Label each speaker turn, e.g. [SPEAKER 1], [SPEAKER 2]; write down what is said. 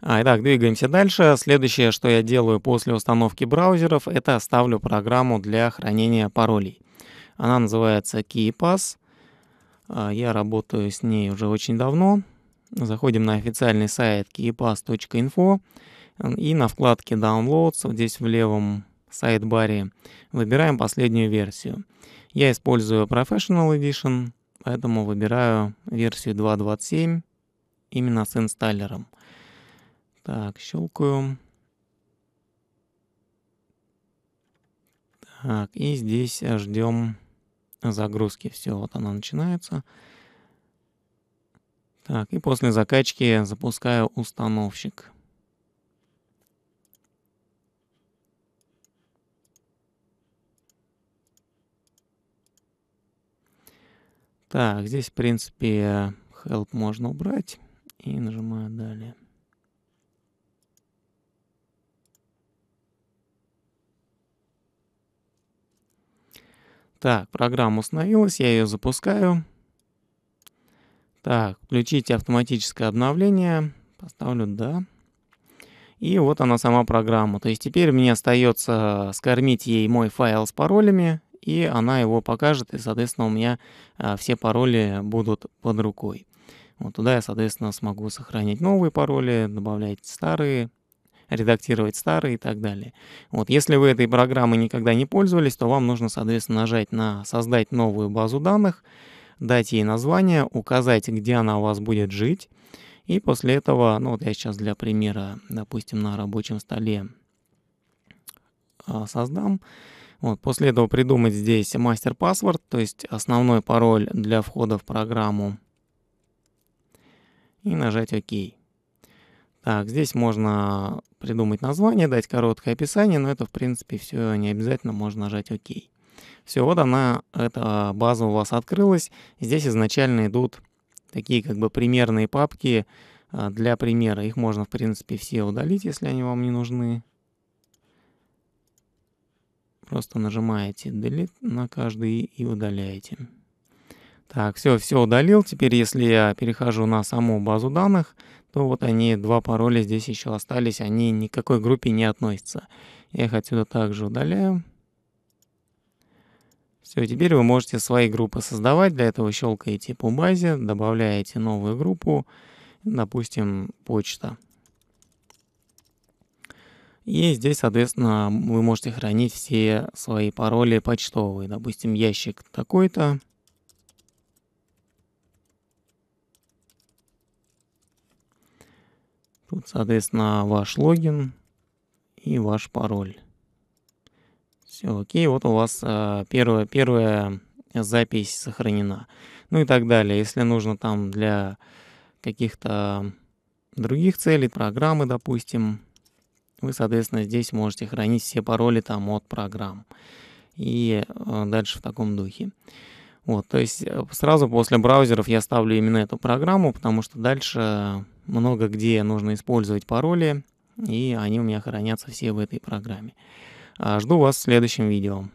[SPEAKER 1] А, итак, двигаемся дальше. Следующее, что я делаю после установки браузеров, это ставлю программу для хранения паролей. Она называется KeyPass. А, я работаю с ней уже очень давно. Заходим на официальный сайт keypass.info и на вкладке Downloads, вот здесь в левом сайт-баре, выбираем последнюю версию. Я использую Professional Edition, поэтому выбираю версию 2.27 именно с инсталлером. Так, щелкаю. Так, и здесь ждем загрузки. Все, вот она начинается. Так, и после закачки запускаю установщик. Так, здесь, в принципе, help можно убрать. И нажимаю далее. Так, программа установилась, я ее запускаю. Так, включите автоматическое обновление. Поставлю «Да». И вот она сама программа. То есть теперь мне остается скормить ей мой файл с паролями, и она его покажет, и, соответственно, у меня а, все пароли будут под рукой. Вот туда я, соответственно, смогу сохранять новые пароли, добавлять старые, редактировать старые и так далее. Вот, если вы этой программой никогда не пользовались, то вам нужно, соответственно, нажать на «Создать новую базу данных», дать ей название, указать, где она у вас будет жить, и после этого, ну вот я сейчас для примера, допустим, на рабочем столе а, создам. Вот, после этого придумать здесь мастер-паспорт, то есть основной пароль для входа в программу. И нажать ОК. Так, здесь можно придумать название, дать короткое описание, но это, в принципе, все не обязательно, можно нажать ОК. Все, вот она, эта база у вас открылась. Здесь изначально идут такие как бы примерные папки а, для примера. Их можно, в принципе, все удалить, если они вам не нужны. Просто нажимаете Delete на каждый и удаляете. Так, все, все удалил. Теперь, если я перехожу на саму базу данных, то вот они, два пароля здесь еще остались, они никакой группе не относятся. Я их отсюда также удаляю. Все, теперь вы можете свои группы создавать. Для этого щелкаете по базе, добавляете новую группу, допустим, почта. И здесь, соответственно, вы можете хранить все свои пароли почтовые. Допустим, ящик такой-то. Тут, соответственно, ваш логин и ваш пароль. Все, окей, вот у вас э, первая, первая запись сохранена. Ну и так далее. Если нужно там для каких-то других целей, программы, допустим, вы, соответственно, здесь можете хранить все пароли там от программ. И э, дальше в таком духе. Вот, то есть э, сразу после браузеров я ставлю именно эту программу, потому что дальше много где нужно использовать пароли, и они у меня хранятся все в этой программе. А, жду вас в следующем видео.